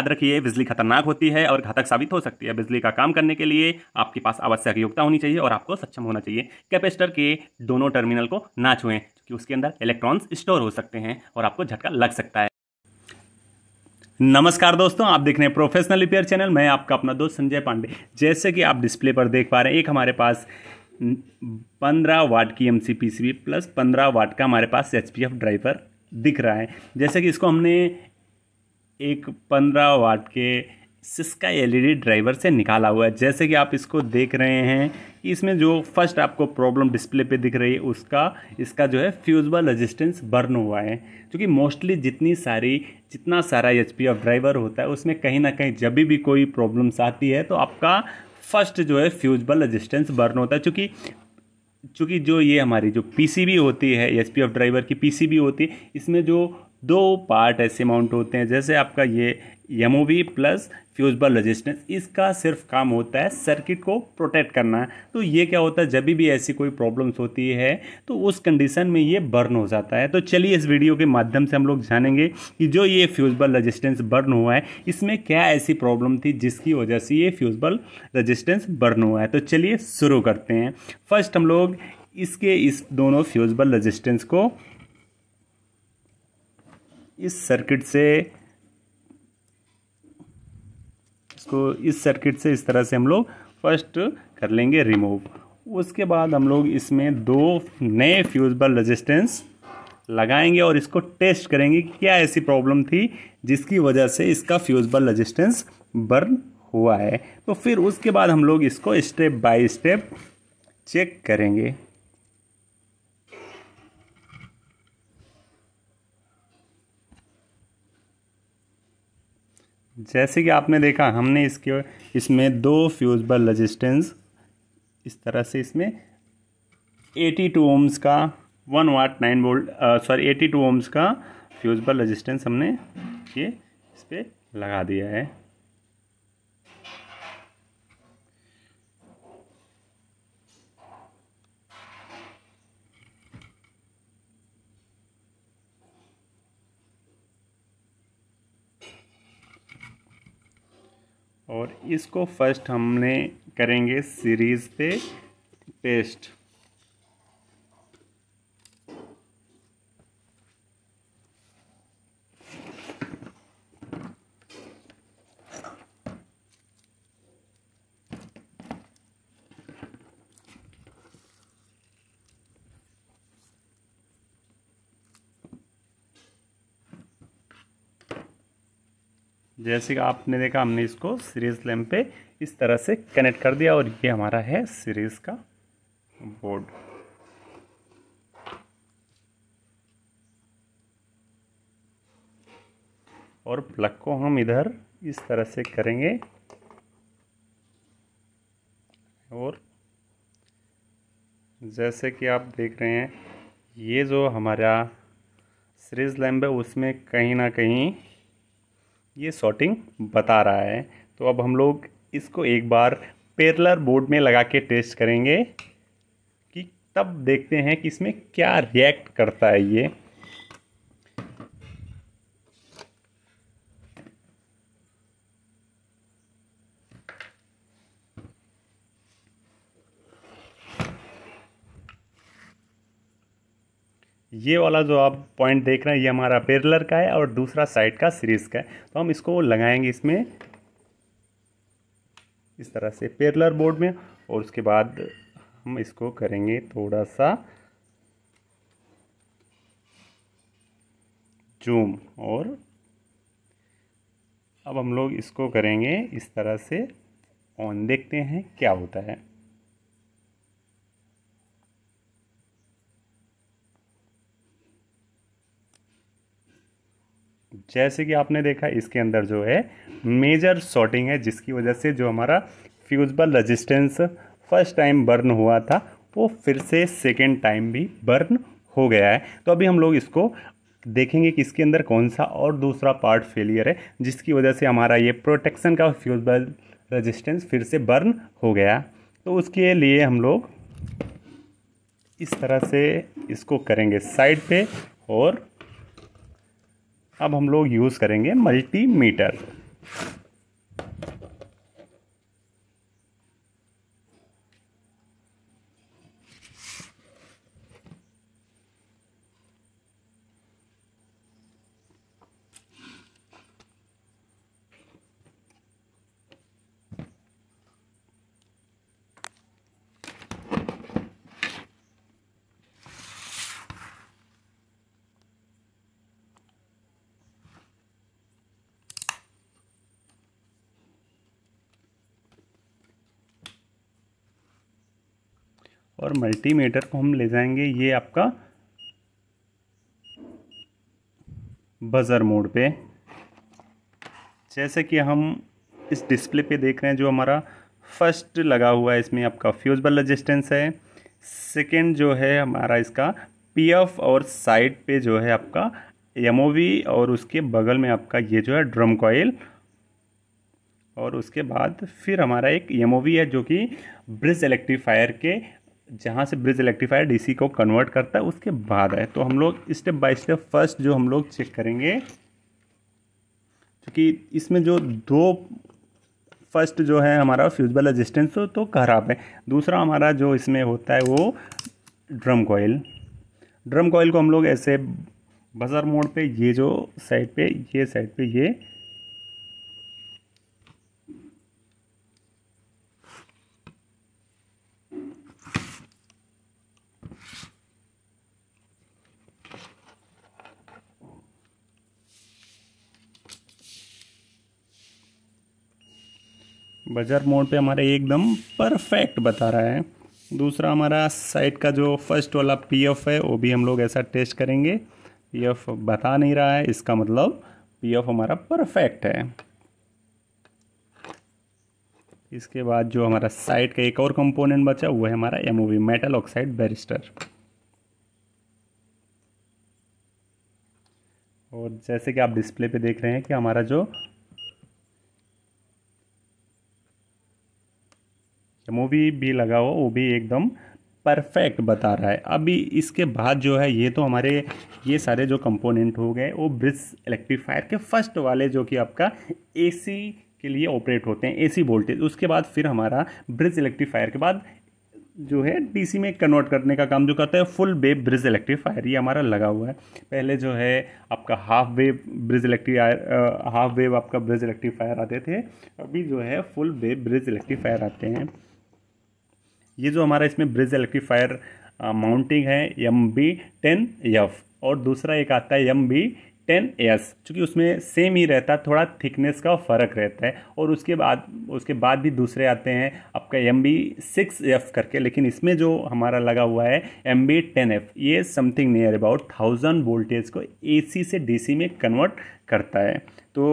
याद रखिए बिजली खतरनाक होती है और घातक साबित हो सकती है बिजली का काम करने के लिए आपके पास आवश्यक योग्यता होनी चाहिए और आपको सक्षम होना चाहिए कैपेसिटर के दोनों टर्मिनल को ना छुएं क्योंकि उसके अंदर इलेक्ट्रॉन्स स्टोर हो सकते हैं और आपको झटका लग सकता है नमस्कार दोस्तों आप देख रहे हैं प्रोफेशनल रिपेयर चैनल मैं आपका अपना दोस्त संजय पांडे जैसे कि आप डिस्प्ले पर देख पा रहे हैं एक हमारे पास पंद्रह वाट की M C P C B plus पंद्रह वाट का हमारे पास एच पी एफ ड्राइवर दिख रहा है जैसे कि इसको हमने एक पंद्रह वाट के सिस्का एलईडी ड्राइवर से निकाला हुआ है जैसे कि आप इसको देख रहे हैं इसमें जो फर्स्ट आपको प्रॉब्लम डिस्प्ले पे दिख रही है उसका इसका जो है फ्यूजबल रेजिस्टेंस बर्न हुआ है क्योंकि मोस्टली जितनी सारी जितना सारा एच पी ड्राइवर होता है उसमें कहीं ना कहीं जब भी कोई प्रॉब्लम्स आती है तो आपका फर्स्ट जो है फ्यूजबल रजिस्टेंस बर्न होता है चूँकि चूँकि जो ये हमारी जो पीसीबी होती है एच पी ड्राइवर की पीसीबी होती है इसमें जो दो पार्ट ऐसे माउंट होते हैं जैसे आपका ये एम प्लस फ्यूजबल रजिस्टेंस इसका सिर्फ काम होता है सर्किट को प्रोटेक्ट करना है तो ये क्या होता है जब भी ऐसी कोई प्रॉब्लम्स होती है तो उस कंडीशन में ये बर्न हो जाता है तो चलिए इस वीडियो के माध्यम से हम लोग जानेंगे कि जो ये फ्यूजबल रजिस्टेंस बर्न हुआ है इसमें क्या ऐसी प्रॉब्लम थी जिसकी वजह से ये फ्यूजबल रजिस्टेंस बर्न हुआ है तो चलिए शुरू करते हैं फर्स्ट हम लोग इसके इस दोनों फ्यूजबल रजिस्टेंस को इस सर्किट से इसको इस सर्किट से इस तरह से हम लोग फर्स्ट कर लेंगे रिमूव उसके बाद हम लोग इसमें दो नए फ्यूजबल रेजिस्टेंस लगाएंगे और इसको टेस्ट करेंगे कि क्या ऐसी प्रॉब्लम थी जिसकी वजह से इसका फ्यूजबल रेजिस्टेंस बर्न हुआ है तो फिर उसके बाद हम लोग इसको स्टेप बाय स्टेप चेक करेंगे जैसे कि आपने देखा हमने इसके इसमें दो फ्यूजबल रजिस्टेंस इस तरह से इसमें 82 टू ओम्स का one watt nine volt sorry 82 two ohms का फ्यूजबल रजिस्टेंस हमने ये इस पर लगा दिया है और इसको फर्स्ट हमने करेंगे सीरीज़ पे पेस्ट जैसे कि आपने देखा हमने इसको सीरीज लैम्प पे इस तरह से कनेक्ट कर दिया और ये हमारा है सीरीज का बोर्ड और प्लग को हम इधर इस तरह से करेंगे और जैसे कि आप देख रहे हैं ये जो हमारा सीरीज लैम्प है उसमें कहीं ना कहीं ये सॉर्टिंग बता रहा है तो अब हम लोग इसको एक बार पेरलर बोर्ड में लगा के टेस्ट करेंगे कि तब देखते हैं कि इसमें क्या रिएक्ट करता है ये ये वाला जो आप पॉइंट देख रहे हैं ये हमारा पेरलर का है और दूसरा साइड का सीरीज का है तो हम इसको लगाएंगे इसमें इस तरह से पेरलर बोर्ड में और उसके बाद हम इसको करेंगे थोड़ा सा जूम और अब हम लोग इसको करेंगे इस तरह से ऑन देखते हैं क्या होता है जैसे कि आपने देखा इसके अंदर जो है मेजर शॉर्टिंग है जिसकी वजह से जो हमारा fusible resistance first time burn हुआ था वो फिर से सेकेंड टाइम भी बर्न हो गया है तो अभी हम लोग इसको देखेंगे कि इसके अंदर कौन सा और दूसरा पार्ट फेलियर है जिसकी वजह से हमारा ये प्रोटेक्शन का फ्यूजबल रजिस्टेंस फिर से बर्न हो गया तो उसके लिए हम लोग इस तरह से इसको करेंगे साइड पे और अब हम लोग यूज़ करेंगे मल्टीमीटर और मल्टीमीटर को हम ले जाएंगे ये आपका बज़र मोड पे जैसे कि हम इस डिस्प्ले पे देख रहे हैं जो हमारा फर्स्ट लगा हुआ है इसमें आपका फ्यूजबल रजिस्टेंस है सेकेंड जो है हमारा इसका पीएफ और साइड पे जो है आपका एम और उसके बगल में आपका ये जो है ड्रम कॉयल और उसके बाद फिर हमारा एक एम है जो कि ब्रिज इलेक्ट्रीफायर के जहाँ से ब्रिज इलेक्ट्रीफायर डीसी को कन्वर्ट करता है उसके बाद है तो हम लोग स्टेप बाय स्टेप फर्स्ट जो हम लोग चेक करेंगे क्योंकि इसमें जो दो फर्स्ट जो है हमारा फ्यूजबल रजिस्टेंस तो, तो खराब है दूसरा हमारा जो इसमें होता है वो ड्रम कोयल ड्रम कोयल को हम लोग ऐसे बजर मोड़ पे ये जो साइड पे ये साइड पे ये बजर मोड पे हमारा एकदम परफेक्ट बता रहा है दूसरा हमारा साइट का जो फर्स्ट वाला पी एफ है वो भी हम लोग ऐसा टेस्ट करेंगे पी एफ बता नहीं रहा है इसका मतलब पी एफ हमारा परफेक्ट है इसके बाद जो हमारा साइट का एक और कंपोनेंट बचा वो है हमारा एम मेटल ऑक्साइड बैरिस्टर और जैसे कि आप डिस्प्ले पे देख रहे हैं कि हमारा जो मूवी भी लगा हो वो भी एकदम परफेक्ट बता रहा है अभी इसके बाद जो है ये तो हमारे ये सारे जो कंपोनेंट हो गए वो ब्रिज इलेक्ट्रीफायर के फर्स्ट वाले जो कि आपका एसी के लिए ऑपरेट होते हैं एसी वोल्टेज उसके बाद फिर हमारा ब्रिज इलेक्ट्रीफायर के बाद जो है डीसी में कन्वर्ट करने का काम जो करता है फुल वेब ब्रिज इलेक्ट्रीफायर ये हमारा लगा हुआ है पहले जो है आपका हाफ वेव ब्रिज इलेक्ट्री हाफ वेव आपका ब्रिज इलेक्ट्रीफायर आते थे अभी जो है फुल वेब ब्रिज इलेक्ट्रीफायर आते हैं ये जो हमारा इसमें ब्रिज इलेक्ट्रीफायर माउंटिंग है एम बी टेन एफ और दूसरा एक आता है एम बी टेन एस चूँकि उसमें सेम ही रहता है थोड़ा थिकनेस का फ़र्क रहता है और उसके बाद उसके बाद भी दूसरे आते हैं आपका एम बी सिक्स एफ करके लेकिन इसमें जो हमारा लगा हुआ है एम बी टेन एफ ये something near about thousand voltage को ए सी से डी सी में कन्वर्ट करता है तो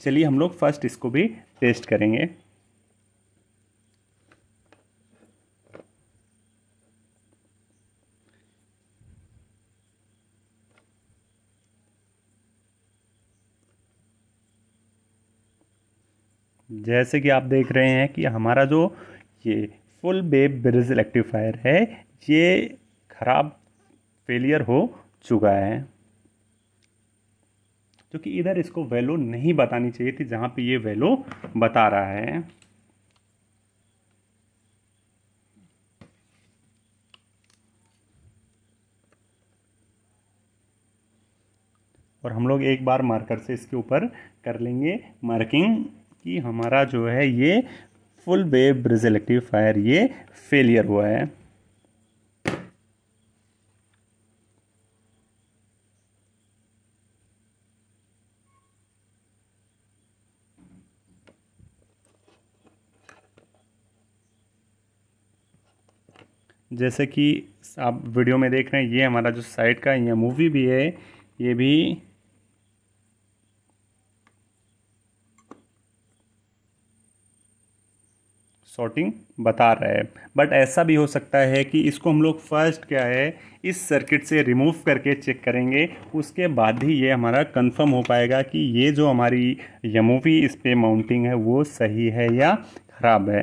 चलिए हम लोग फर्स्ट इसको भी टेस्ट करेंगे जैसे कि आप देख रहे हैं कि हमारा जो ये फुल बेब ब्रिज इलेक्ट्रीफायर है ये खराब फेलियर हो चुका है क्योंकि कि इधर इसको वैल्यू नहीं बतानी चाहिए थी जहां पे ये वैल्यू बता रहा है और हम लोग एक बार मार्कर से इसके ऊपर कर लेंगे मार्किंग कि हमारा जो है ये full wave bridge rectifier ये फेलियर हुआ है जैसे कि आप वीडियो में देख रहे हैं ये हमारा जो साइड का या मूवी भी है ये भी सॉर्टिंग बता रहा है बट ऐसा भी हो सकता है कि इसको हम लोग फर्स्ट क्या है इस सर्किट से रिमूव करके चेक करेंगे उसके बाद ही ये हमारा कंफर्म हो पाएगा कि ये जो हमारी यमूवी इस पर माउंटिंग है वो सही है या ख़राब है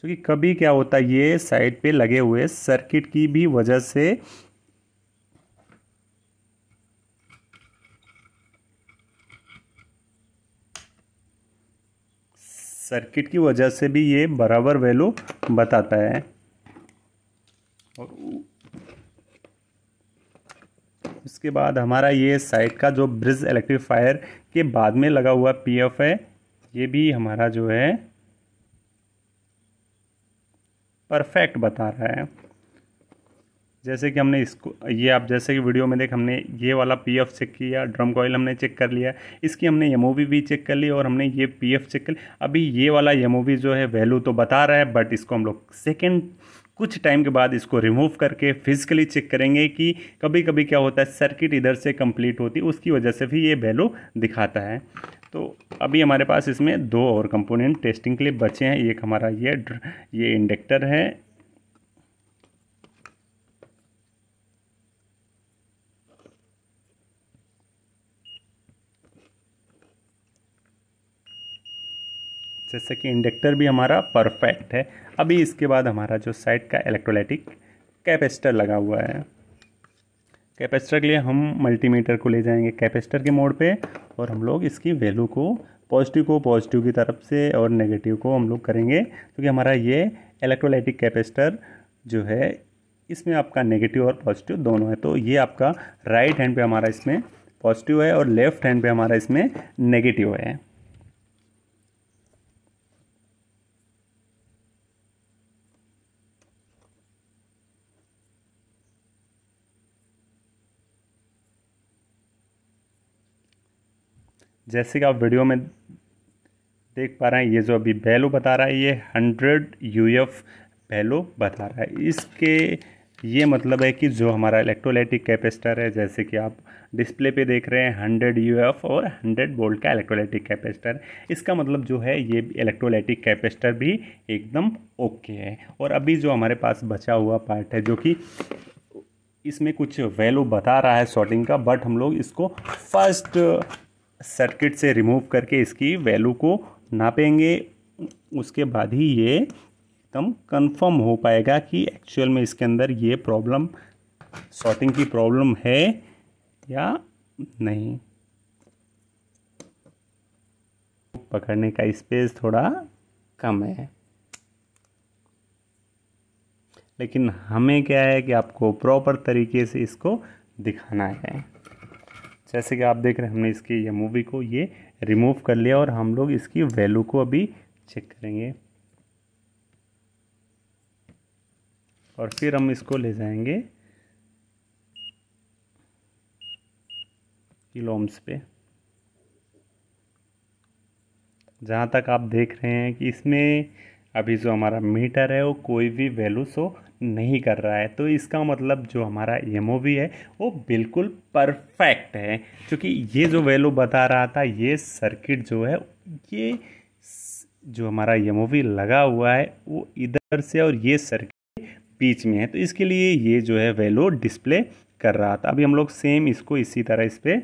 क्योंकि कभी क्या होता है ये साइड पे लगे हुए सर्किट की भी वजह से सर्किट की वजह से भी ये बराबर वैल्यू बताता है और इसके बाद हमारा ये साइड का जो ब्रिज इलेक्ट्रीफायर के बाद में लगा हुआ पीएफ है ये भी हमारा जो है परफेक्ट बता रहा है जैसे कि हमने इसको ये आप जैसे कि वीडियो में देख हमने ये वाला पीएफ चेक किया ड्रम कॉयल हमने चेक कर लिया इसकी हमने एम भी चेक कर ली और हमने ये पीएफ चेक कर लिया अभी ये वाला एम जो है वैल्यू तो बता रहा है बट इसको हम लोग सेकेंड कुछ टाइम के बाद इसको रिमूव करके फिजिकली चेक करेंगे कि कभी कभी क्या होता है सर्किट इधर से कंप्लीट होती उसकी वजह से भी ये वैल्यू दिखाता है तो अभी हमारे पास इसमें दो और कंपोनेंट टेस्टिंग के लिए बचे हैं एक हमारा ये ये इंडक्टर है जैसे कि इंडक्टर भी हमारा परफेक्ट है अभी इसके बाद हमारा जो साइड का इलेक्ट्रोलाइटिक कैपेसिटर लगा हुआ है कैपेसिटर के लिए हम मल्टीमीटर को ले जाएंगे कैपेसिटर के मोड पे और हम लोग इसकी वैल्यू को पॉजिटिव को पॉजिटिव की तरफ से और नेगेटिव को हम लोग करेंगे क्योंकि तो हमारा ये इलेक्ट्रोलाइटिक कैपेसिटर जो है इसमें आपका नेगेटिव और पॉजिटिव दोनों है तो ये आपका राइट हैंड पे हमारा इसमें पॉजिटिव है और लेफ्ट हैंड पे हमारा इसमें नेगेटिव है जैसे कि आप वीडियो में देख पा रहे हैं ये जो अभी बैलो बता रहा है ये हंड्रेड यू एफ बैलो बता रहा है इसके ये मतलब है कि जो हमारा इलेक्ट्रोलाइटिक कैपेसिटर है जैसे कि आप डिस्प्ले पे देख रहे हैं यू एफ और हंड्रेड बोल्ट का इलेक्ट्रोलाइटिक कैपेसिटर इसका मतलब जो है ये इलेक्ट्रोलाइटिक कैपेसिटर भी एकदम ओके है और अभी जो हमारे पास बचा हुआ पार्ट है जो कि इसमें कुछ वैल्यू बता रहा है शॉर्टिंग का बट हम लोग इसको फर्स्ट सर्किट से रिमूव करके इसकी वैल्यू को नापेंगे उसके बाद ही ये एकदम कंफर्म हो पाएगा कि एक्चुअल में इसके अंदर ये प्रॉब्लम शॉर्टिंग की प्रॉब्लम है या नहीं पकड़ने का स्पेस थोड़ा कम है लेकिन हमें क्या है कि आपको प्रॉपर तरीके से इसको दिखाना है जैसे कि आप देख रहे हैं हमने इसकी ये मूवी को ये रिमूव कर लिया और हम लोग इसकी वैल्यू को अभी चेक करेंगे और फिर हम इसको ले जाएंगे किलोम्स पे जहाँ तक आप देख रहे हैं कि इसमें अभी जो हमारा मीटर है वो कोई भी वैल्यू शो नहीं कर रहा है तो इसका मतलब जो हमारा एम है वो बिल्कुल परफेक्ट है क्योंकि ये जो वैल्यू बता रहा था ये सर्किट जो है ये जो हमारा एम लगा हुआ है वो इधर से और ये सर्किट बीच में है तो इसके लिए ये जो है वैल्यू डिस्प्ले कर रहा था अभी हम लोग सेम इसको इसी तरह इस पर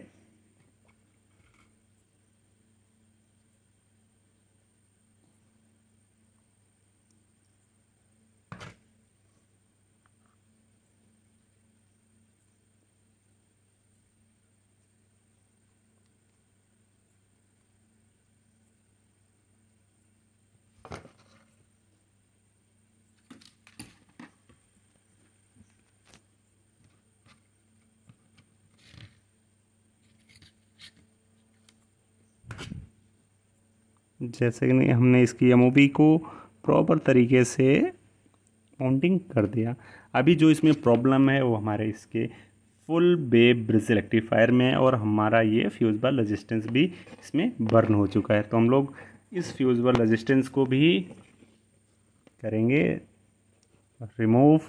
जैसे कि हमने इसकी एम को प्रॉपर तरीके से माउंटिंग कर दिया अभी जो इसमें प्रॉब्लम है वो हमारे इसके फुल बे ब्रिज इलेक्ट्रीफायर में है और हमारा ये फ्यूज बल रजिस्टेंस भी इसमें बर्न हो चुका है तो हम लोग इस फ्यूज बल रजिस्टेंस को भी करेंगे रिमूव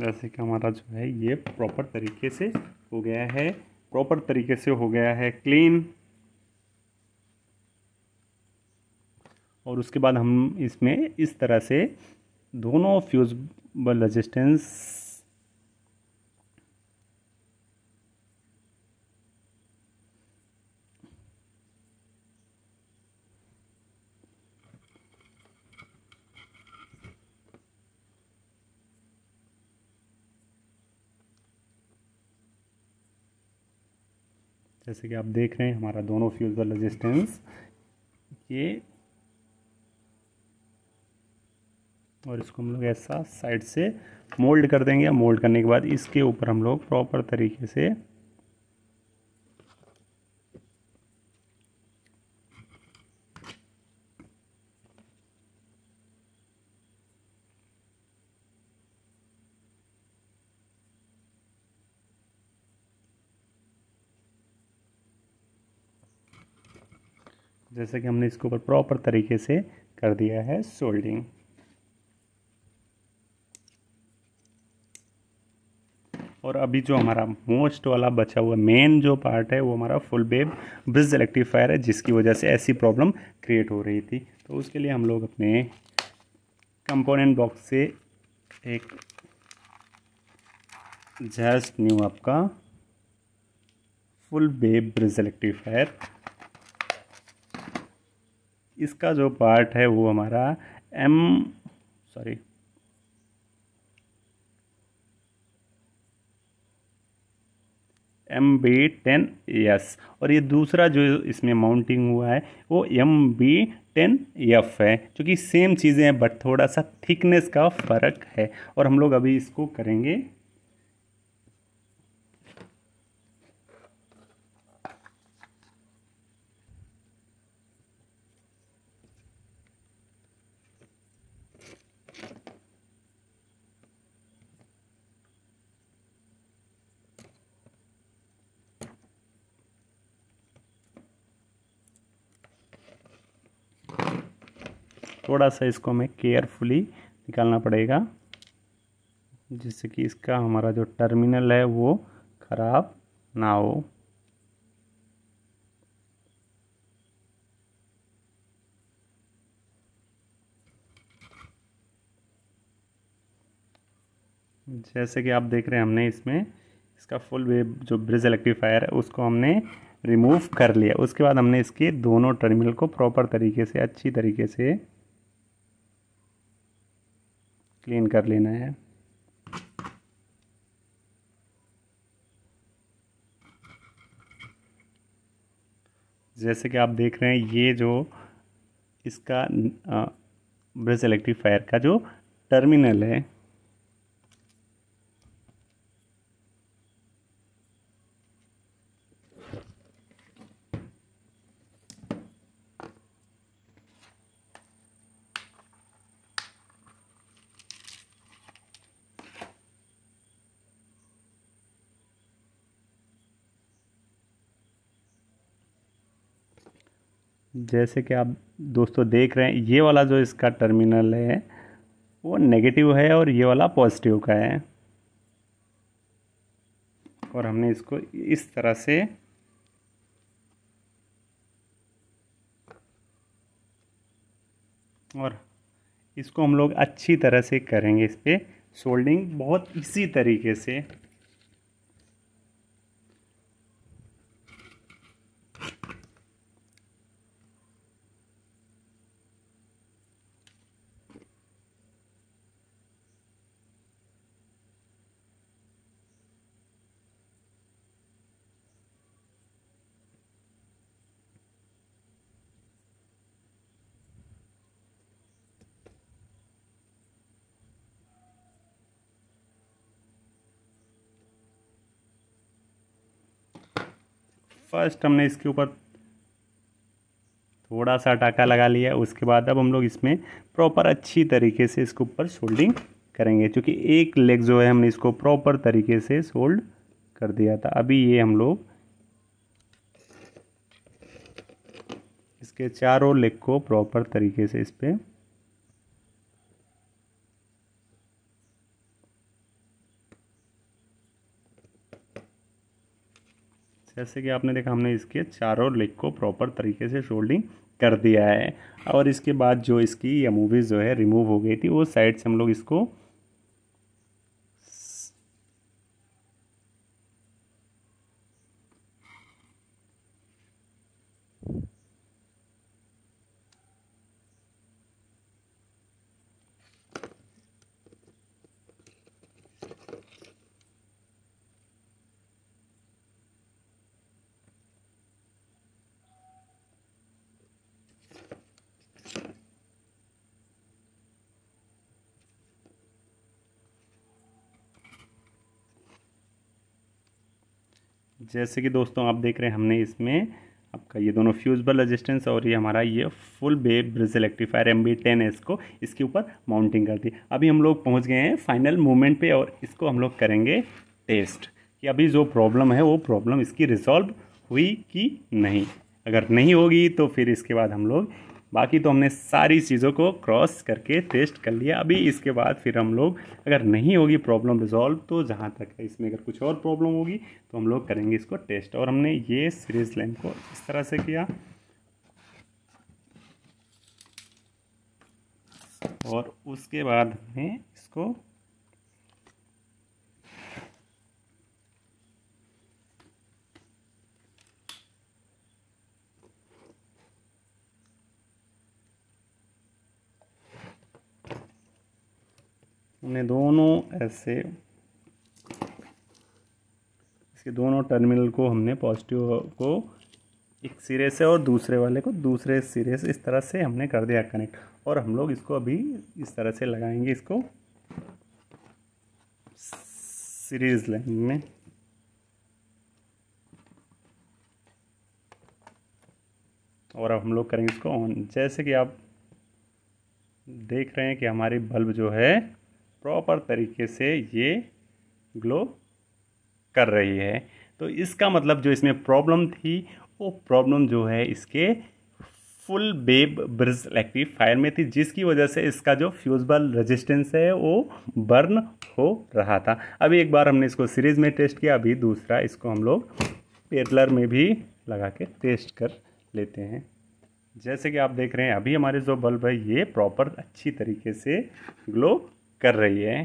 जैसे कि हमारा जो है ये प्रॉपर तरीके से हो गया है प्रॉपर तरीके से हो गया है क्लीन और उसके बाद हम इसमें इस तरह से दोनों फ्यूजबल रजिस्टेंस जैसे कि आप देख रहे हैं हमारा दोनों फ्यूज का रेजिस्टेंस ये और इसको हम लोग ऐसा साइड से मोल्ड कर देंगे मोल्ड करने के बाद इसके ऊपर हम लोग प्रॉपर तरीके से जैसे कि हमने इसके ऊपर प्रॉपर तरीके से कर दिया है सोल्डिंग और अभी जो हमारा मोस्ट वाला बचा हुआ मेन जो पार्ट है वो हमारा फुल बेब ब्रिज इलेक्ट्रीफायर है जिसकी वजह से ऐसी प्रॉब्लम क्रिएट हो रही थी तो उसके लिए हम लोग अपने कंपोनेंट बॉक्स से एक जस्ट न्यू आपका फुल बेब ब्रिज इलेक्ट्रीफायर इसका जो पार्ट है वो हमारा M sorry M B ten S और ये दूसरा जो इसमें माउंटिंग हुआ है वो एम बी टेन एफ है क्योंकि सेम चीज़ें हैं बट थोड़ा सा थिकनेस का फ़र्क है और हम लोग अभी इसको करेंगे थोड़ा सा इसको हमें केयरफुली निकालना पड़ेगा जिससे कि इसका हमारा जो टर्मिनल है वो ख़राब ना हो जैसे कि आप देख रहे हैं हमने इसमें इसका फुल वेब जो ब्रिज इलेक्ट्रीफायर है उसको हमने रिमूव कर लिया उसके बाद हमने इसके दोनों टर्मिनल को प्रॉपर तरीके से अच्छी तरीके से क्लीन कर लेना है जैसे कि आप देख रहे हैं ये जो इसका ब्रश इलेक्ट्रिक फायर का जो टर्मिनल है जैसे कि आप दोस्तों देख रहे हैं ये वाला जो इसका टर्मिनल है वो नेगेटिव है और ये वाला पॉजिटिव का है और हमने इसको इस तरह से और इसको हम लोग अच्छी तरह से करेंगे इस पर सोल्डिंग बहुत इसी तरीके से फर्स्ट हमने इसके ऊपर थोड़ा सा टाका लगा लिया उसके बाद अब हम लोग इसमें प्रॉपर अच्छी तरीके से इसके ऊपर सोल्डिंग करेंगे क्योंकि एक लेग जो है हमने इसको प्रॉपर तरीके से सोल्ड कर दिया था अभी ये हम लोग इसके चारों लेग को प्रॉपर तरीके से इस पर जैसे कि आपने देखा हमने इसके चारों लेग को प्रॉपर तरीके से शोल्डिंग कर दिया है और इसके बाद जो इसकी या मूवीज़ जो है रिमूव हो गई थी वो साइड से हम लोग इसको जैसे कि दोस्तों आप देख रहे हैं हमने इसमें आपका ये दोनों फ्यूजबल रजिस्टेंस और ये हमारा ये full wave bridge rectifier M B ten S को इसके ऊपर माउंटिंग कर दी अभी हम लोग पहुंच गए हैं फाइनल मूवमेंट पे और इसको हम लोग करेंगे टेस्ट कि अभी जो प्रॉब्लम है वो प्रॉब्लम इसकी रिजॉल्व हुई कि नहीं अगर नहीं होगी तो फिर इसके बाद हम लोग बाकी तो हमने सारी चीज़ों को क्रॉस करके टेस्ट कर लिया अभी इसके बाद फिर हम लोग अगर नहीं होगी प्रॉब्लम रिजॉल्व तो जहाँ तक है इसमें अगर कुछ और प्रॉब्लम होगी तो हम लोग करेंगे इसको टेस्ट और हमने ये सीरीज लाइन को इस तरह से किया और उसके बाद हमने इसको उन्हें दोनों ऐसे इसके दोनों टर्मिनल को हमने पॉजिटिव को एक सिरे से और दूसरे वाले को दूसरे सिरे से इस तरह से हमने कर दिया कनेक्ट और हम लोग इसको अभी इस तरह से लगाएंगे इसको सीरीज लाइन में और अब हम लोग करेंगे इसको ऑन जैसे कि आप देख रहे हैं कि हमारी बल्ब जो है प्रॉपर तरीके से ये ग्लो कर रही है तो इसका मतलब जो इसमें प्रॉब्लम थी वो प्रॉब्लम जो है इसके फुल बेब ब्रिज फायर में थी जिसकी वजह से इसका जो फ्यूजबल रेजिस्टेंस है वो बर्न हो रहा था अभी एक बार हमने इसको सीरीज में टेस्ट किया अभी दूसरा इसको हम लोग पेडलर में भी लगा के टेस्ट कर लेते हैं जैसे कि आप देख रहे हैं अभी हमारे जो बल्ब है ये प्रॉपर अच्छी तरीके से ग्लो कर रही है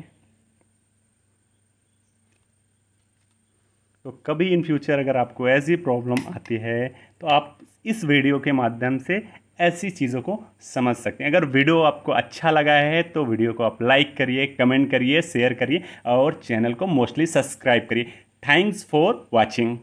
तो कभी इन फ्यूचर अगर आपको ऐसी प्रॉब्लम आती है तो आप इस वीडियो के माध्यम से ऐसी चीज़ों को समझ सकते हैं अगर वीडियो आपको अच्छा लगा है तो वीडियो को आप लाइक करिए कमेंट करिए शेयर करिए और चैनल को मोस्टली सब्सक्राइब करिए थैंक्स फॉर वॉचिंग